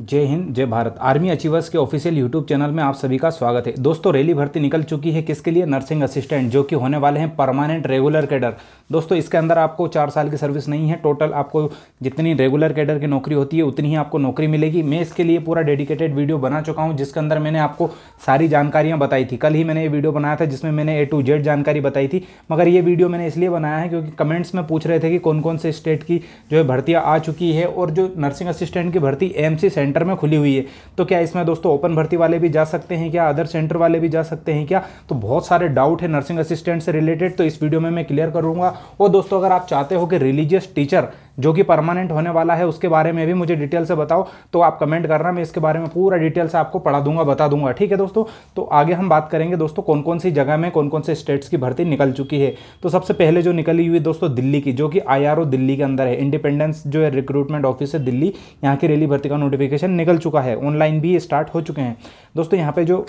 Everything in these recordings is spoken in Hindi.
जय हिंद जय भारत आर्मी अचीवर्स के ऑफिशियल यूट्यूब चैनल में आप सभी का स्वागत है दोस्तों रैली भर्ती निकल चुकी है किसके लिए नर्सिंग असिस्टेंट जो कि होने वाले हैं परमानेंट रेगुलर कैडर दोस्तों इसके अंदर आपको चार साल की सर्विस नहीं है टोटल आपको जितनी रेगुलर कैडर की नौकरी होती है उतनी ही आपको नौकरी मिलेगी मैं इसके लिए पूरा डेडिकेटेड वीडियो बना चुका हूँ जिसके अंदर मैंने आपको सारी जानकारियाँ बताई थी कल ही मैंने ये वीडियो बनाया था जिसमें मैंने ए टू जेड जानकारी बताई थी मगर ये वीडियो मैंने इसलिए बनाया है क्योंकि कमेंट्स में पूछ रहे थे कि कौन कौन से स्टेट की जो है भर्तियाँ आ चुकी है और जो नर्सिंग असिस्टेंट की भर्ती एम सेंटर सेंटर में खुली हुई है तो क्या इसमें दोस्तों ओपन भर्ती वाले भी जा सकते हैं क्या अदर सेंटर वाले भी जा सकते हैं क्या तो बहुत सारे डाउट है नर्सिंग असिस्टेंट से रिलेटेड तो इस वीडियो में मैं क्लियर करूंगा और दोस्तों अगर आप चाहते हो कि रिलीजियस टीचर जो कि परमानेंट होने वाला है उसके बारे में भी मुझे डिटेल से बताओ तो आप कमेंट करना मैं इसके बारे में पूरा डिटेल से आपको पढ़ा दूंगा बता दूंगा ठीक है दोस्तों तो आगे हम बात करेंगे दोस्तों कौन कौन सी जगह में कौन कौन से स्टेट्स की भर्ती निकल चुकी है तो सबसे पहले जो निकली हुई दोस्तों दिल्ली की जो कि आई दिल्ली के अंदर है इंडिपेंडेंस जो है रिक्रूटमेंट ऑफिस है दिल्ली यहाँ की रैली भर्ती का नोटिफिकेशन निकल चुका है ऑनलाइन भी स्टार्ट हो चुके हैं दोस्तों यहाँ पर जो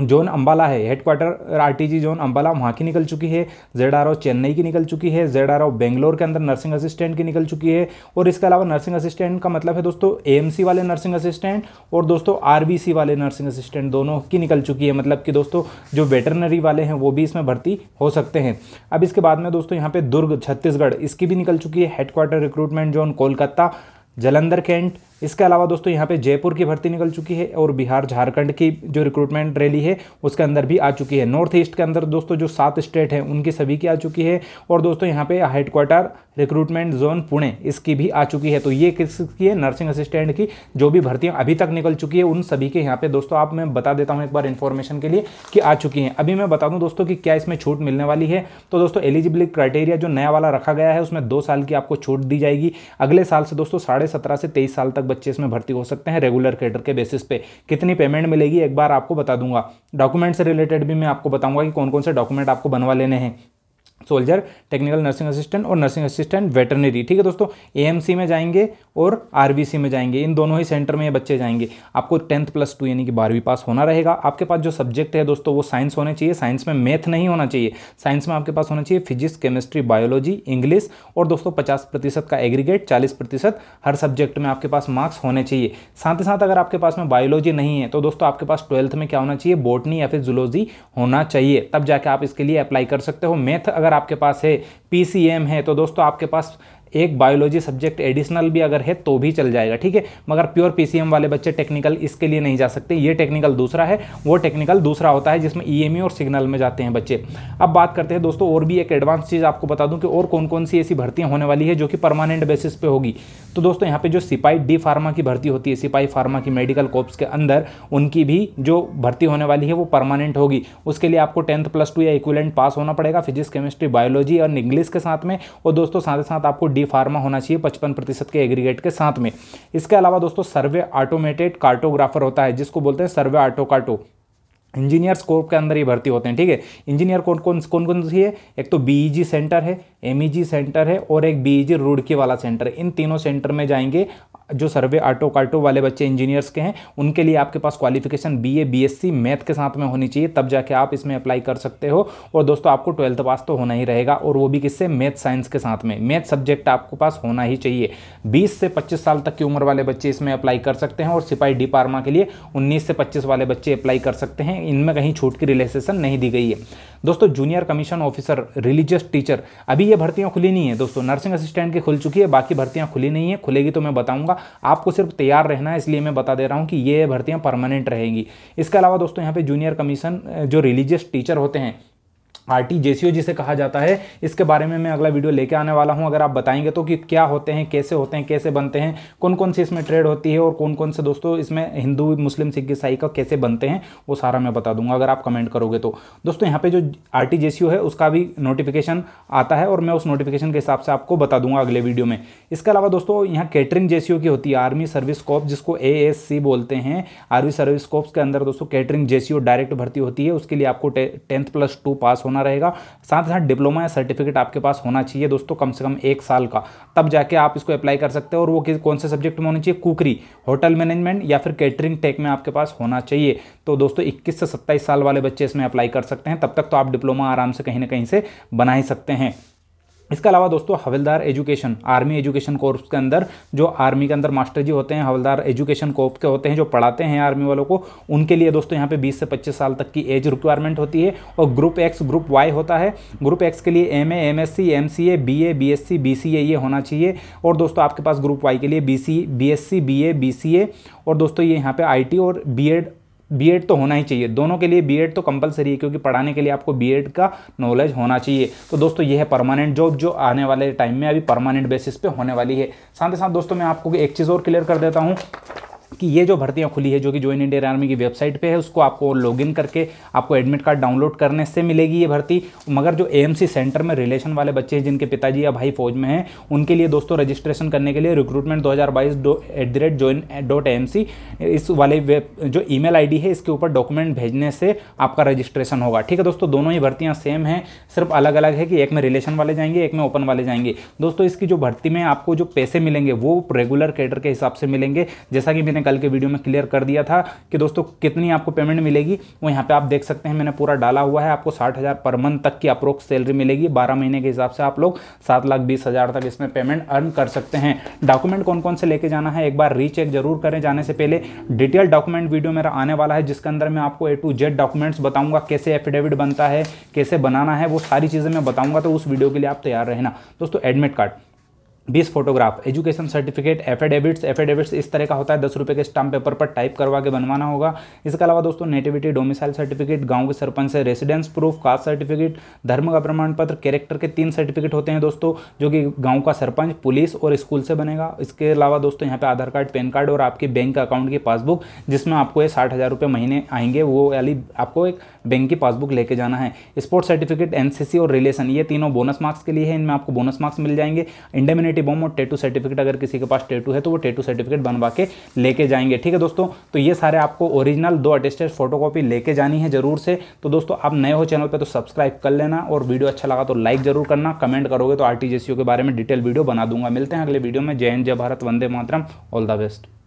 जोन अंबाला है हेडक्वार्टर आरटीजी जोन अंबाला वहाँ की निकल चुकी है जेड आर चेन्नई की निकल चुकी है जेड आर बेंगलोर के अंदर नर्सिंग असिस्टेंट की निकल चुकी है और इसके अलावा नर्सिंग असिस्टेंट का मतलब है दोस्तों एएमसी वाले नर्सिंग असिस्टेंट और दोस्तों आरबीसी वाले नर्सिंग असिस्टेंट दोनों की निकल चुकी है मतलब कि दोस्तों जो वेटरनरी वाले हैं वो भी इसमें भर्ती हो सकते हैं अब इसके बाद में दोस्तों यहाँ पर दुर्ग छत्तीसगढ़ इसकी भी निकल चुकी है headquarter recruitment zone Kolkata Jalandhar cantt इसके अलावा दोस्तों यहाँ पे जयपुर की भर्ती निकल चुकी है और बिहार झारखंड की जो रिक्रूटमेंट रैली है उसके अंदर भी आ चुकी है नॉर्थ ईस्ट के अंदर दोस्तों जो सात स्टेट हैं उनकी सभी की आ चुकी है और दोस्तों यहाँ पे हेडक्वार्टर रिक्रूटमेंट जोन पुणे इसकी भी आ चुकी है तो ये किसकी है नर्सिंग असिस्टेंट की जो भी भर्तियाँ अभी तक निकल चुकी है उन सभी के यहाँ पे दोस्तों आप मैं बता देता हूँ एक बार इन्फॉर्मेशन के लिए कि आ चुकी हैं अभी मैं बता दूँ दोस्तों कि क्या इसमें छूट मिलने वाली है तो दोस्तों एलिजिबिलिक क्राइटेरिया जो नया वाला रखा गया है उसमें दो साल की आपको छूट दी जाएगी अगले साल से दोस्तों साढ़े सत्रह से तेईस साल तक बच्चे इसमें भर्ती हो सकते हैं रेगुलर कैडर के बेसिस पे कितनी पेमेंट मिलेगी एक बार आपको बता दूंगा डॉक्यूमेंट से रिलेटेड भी मैं आपको बताऊंगा कि कौन कौन से डॉक्यूमेंट आपको बनवा लेने हैं सोल्जर टेक्निकल नर्सिंग असिस्टेंट और नर्सिंग असिस्टेंट वेटरनरी ठीक है दोस्तों एएमसी में जाएंगे और आरबीसी में जाएंगे इन दोनों ही सेंटर में ये बच्चे जाएंगे आपको टेंथ प्लस टू यानी कि बारहवीं पास होना रहेगा आपके पास जो सब्जेक्ट है दोस्तों वो साइंस होने चाहिए साइंस में मैथ नहीं होना चाहिए साइंस में आपके पास होना चाहिए फिजिक्स केमिस्ट्री बायोलॉजी इंग्लिश और दोस्तों पचास प्रतिशत का एग्रीगेट चालीस प्रतिशत हर सब्जेक्ट में आपके पास मार्क्स होने चाहिए साथ ही साथ अगर आपके पास में बायोलॉजी नहीं है तो दोस्तों आपके पास ट्वेल्थ में क्या होना चाहिए बोटनी या फिर जुलॉजी होना चाहिए तब जाके आप इसके लिए अप्लाई कर सकते हो मैथ अगर अगर आपके पास है पी है तो दोस्तों आपके पास एक बायोलॉजी सब्जेक्ट एडिशनल भी अगर है तो भी चल जाएगा ठीक है मगर प्योर पी वाले बच्चे टेक्निकल इसके लिए नहीं जा सकते ये टेक्निकल दूसरा है वो टेक्निकल दूसरा होता है जिसमें ई e e और सिग्नल में जाते हैं बच्चे अब बात करते हैं दोस्तों और भी एक एडवांस चीज़ आपको बता दूँ कि और कौन कौन सी ऐसी भर्तियाँ होने वाली है जो कि परमानेंट बेसिस पे होगी तो दोस्तों यहाँ पर जो सिपाही डी फार्मा की भर्ती होती है सिपाही फार्मा की मेडिकल कोप्स के अंदर उनकी भी जो भर्ती होने वाली है वो परमानेंट होगी उसके लिए आपको टेंथ प्लस टू या इक्विलेंट पास होना पड़ेगा फिजिक्स केमिस्ट्री बायोलॉजी और इंग्लिश के साथ में और दोस्तों साथ ही साथ आपको डी डी फार्मा होना चाहिए पचपन प्रतिशत के एग्रीगेट के साथ में इसके अलावा दोस्तों सर्वे ऑटोमेटेड कार्टोग्राफर होता है जिसको बोलते हैं survey auto carto engineer scope के अंदर ही भर्ती होते हैं ठीक है इंजीनियर कौन कौन कौन कौन सी है एक तो बीईजी e सेंटर है एमईजी e सेंटर है और एक बीईजी रुड़की e वाला सेंटर इन तीनों सेंटर में जाएंगे जो सर्वे आटो कार्टो वाले बच्चे इंजीनियर्स के हैं उनके लिए आपके पास qualification B A B S C math के साथ में होनी चाहिए तब जाके आप इसमें अप्लाई कर सकते हो और दोस्तों आपको ट्वेल्थ पास तो होना ही रहेगा और वो भी किससे मैथ साइंस के साथ में मैथ सब्जेक्ट आपके पास होना ही चाहिए बीस से पच्चीस साल तक की उम्र वाले बच्चे इसमें अप्लाई कर सकते हैं और सिपाही डी फार्मा के लिए उन्नीस से पच्चीस वाले बच्चे अप्लाई कर सकते हैं इनमें कहीं छूट की रिलेक्सेशन नहीं दी गई है दोस्तों junior commission officer religious teacher अभी ये भर्तियाँ खुली नहीं है दोस्तों नर्सिंग असिस्टेंट की खुल चुकी है बाकी भर्तियाँ खुली नहीं है खुलेगी तो मैं बताऊँगा आपको सिर्फ तैयार रहना है इसलिए मैं बता दे रहा हूँ कि ये भर्तियाँ परमानेंट रहेंगी इसके अलावा दोस्तों यहाँ पर जूनियर कमीशन जो रिलीजियस टीचर होते हैं आर टी जिसे कहा जाता है इसके बारे में मैं अगला वीडियो लेके आने वाला हूँ अगर आप बताएंगे तो कि क्या होते हैं कैसे होते हैं कैसे बनते हैं कौन कौन सी इसमें ट्रेड होती है और कौन कौन से दोस्तों इसमें हिंदू मुस्लिम सिख ईसाई का कैसे बनते हैं वो सारा मैं बता दूंगा अगर आप कमेंट करोगे तो दोस्तों यहाँ पे जो आर टी है उसका भी नोटिफिकेशन आता है और मैं उस नोटिफिकेशन के हिसाब से आपको बता दूंगा अगले वीडियो में इसके अलावा दोस्तों यहाँ कैटरिंग जेसीओ की होती है आर्मी सर्विस कॉप जिसको ए बोलते हैं आर्मी सर्विस कॉप्स के अंदर दोस्तों कैटरिंग जेसीओ डायरेक्ट भर्ती होती है उसके लिए आपको टेंथ प्लस टू पास होना रहेगा साथ साथ डिप्लोमा या सर्टिफिकेट आपके पास होना चाहिए दोस्तों कम से कम एक साल का तब जाके आप इसको अप्लाई कर सकते हैं और वो किस कौन से सब्जेक्ट में होनी चाहिए कुकरी होटल मैनेजमेंट या फिर कैटरिंग टेक में आपके पास होना चाहिए तो दोस्तों इक्कीस से सत्ताईस साल वाले बच्चे इसमें अप्लाई कर सकते हैं तब तक तो आप डिप्लोमा आराम से कहीं ना कहीं से बना ही सकते हैं इसके अलावा दोस्तों havildar education army education corps के अंदर जो आर्मी के अंदर मास्टर जी होते हैं हवलदार एजुकेशन कोर्प के होते हैं जो पढ़ाते हैं आर्मी वालों को उनके लिए दोस्तों यहाँ पे 20 से 25 साल तक की एज रिक्वायरमेंट होती है और ग्रुप एक्स ग्रुप वाई होता है ग्रुप एक्स के लिए M A M S C M C A B A B S C B C A ये होना चाहिए और दोस्तों आपके पास ग्रुप वाई के लिए B C B S C B A B C A और दोस्तों ये यहाँ पर आई टी और बी एड बीएड तो होना ही चाहिए दोनों के लिए बीएड तो कंपलसरी है क्योंकि पढ़ाने के लिए आपको बीएड का नॉलेज होना चाहिए तो दोस्तों यह है परमानेंट जॉब जो आने वाले टाइम में अभी परमानेंट बेसिस पे होने वाली है साथ ही साथ दोस्तों मैं आपको एक चीज़ और क्लियर कर देता हूँ कि ये जो भर्तियाँ खुली है जो कि ज्वाइन इंडियन आर्मी की वेबसाइट पे है उसको आपको लॉगिन करके आपको एडमिट कार्ड डाउनलोड करने से मिलेगी ये भर्ती मगर जो एएमसी सेंटर में रिलेशन वाले बच्चे हैं जिनके पिताजी या भाई फौज में हैं उनके लिए दोस्तों रजिस्ट्रेशन करने के लिए रिक्रूटमेंट दो at the rate dot M इस वाले वेब जो ई मेल है इसके ऊपर डॉक्यूमेंट भेजने से आपका रजिस्ट्रेशन होगा ठीक है दोस्तों दोनों ही भर्तियाँ सेम हैं सिर्फ अलग अलग है कि एक में रिलेशन वाले जाएंगे एक में ओपन वाले जाएंगे दोस्तों इसकी जो भर्ती में आपको जो पैसे मिलेंगे वो रेगुलर कैडर के हिसाब से मिलेंगे जैसा कि मैंने कल के वीडियो में क्लियर कर दिया था कि दोस्तों कितनी आपको पेमेंट मिलेगी वो यहाँ पे आप देख सकते हैं मैंने पूरा डाला हुआ है आपको साठ हज़ार पर मंथ तक की अप्रोक्स सैलरी मिलेगी बारह महीने के हिसाब से आप लोग सात लाख बीस हज़ार तक इसमें पेमेंट अर्न कर सकते हैं डॉक्यूमेंट कौन कौन से लेके जाना है एक बार रीचेक जरूर करें जाने से पहले डिटेल डॉक्यूमेंट वीडियो मेरा आने वाला है जिसके अंदर मैं आपको ए टू जेड डॉक्यूमेंट्स बताऊंगा कैसे एफिडेविट बनता है कैसे बनाना है वो सारी चीज़ें मैं बताऊंगा तो उस वीडियो के लिए आप तैयार रहना दोस्तों एडमिट कार्ड बीस photograph education certificate affidavits affidavits इस तरह का होता है दस रुपये के स्टाम्प पेपर पर टाइप करवा के बनवाना होगा इसके अलावा दोस्तों नेटिविटी डोमिसाइल सर्टिफिकेट गांव के सरपंच से रेसिडेंस प्रूफ कास्ट सर्टिफिकेट धर्म का प्रमाण पत्र कैरेक्टर के तीन सर्टिफिकेट होते हैं दोस्तों जो कि गाँव का सरपंच पुलिस और स्कूल से बनेगा इसके अलावा दोस्तों यहाँ पर आधार कार्ड पैन कार्ड और आपके बैंक अकाउंट की पासबुक जिसमें आपको ये साठ हज़ार रुपये महीने आएंगे वो वाली आपको एक बैंक की पासबुक लेके जाना है स्पोर्ट्स सर्टिफिकेट एन और रिलेशन ये तीनों बोनस मार्क्स के लिए है इनमें आपको बोनस मार्क्स मिल जाएंगे इंडेमिनेट इम्यूनिटी होम और टेटू सर्टिफिकेट अगर किसी के पास टेटू है तो वो टेटू सर्टिफिकेट बनवा के लेके जाएंगे ठीक है दोस्तों तो ये सारे आपको ओरिजिनल दो अटेस्टेड फोटोकॉपी लेके जानी है जरूर से तो दोस्तों आप नए हो चैनल पर तो सब्सक्राइब कर लेना और वीडियो अच्छा लगा तो लाइक जरूर करना कमेंट करोगे तो आर के बारे में डिटेल वीडियो बना दूंगा मिलते हैं अगले वीडियो में जय हिंद जय भारत वंदे मातरम ऑल द बेस्ट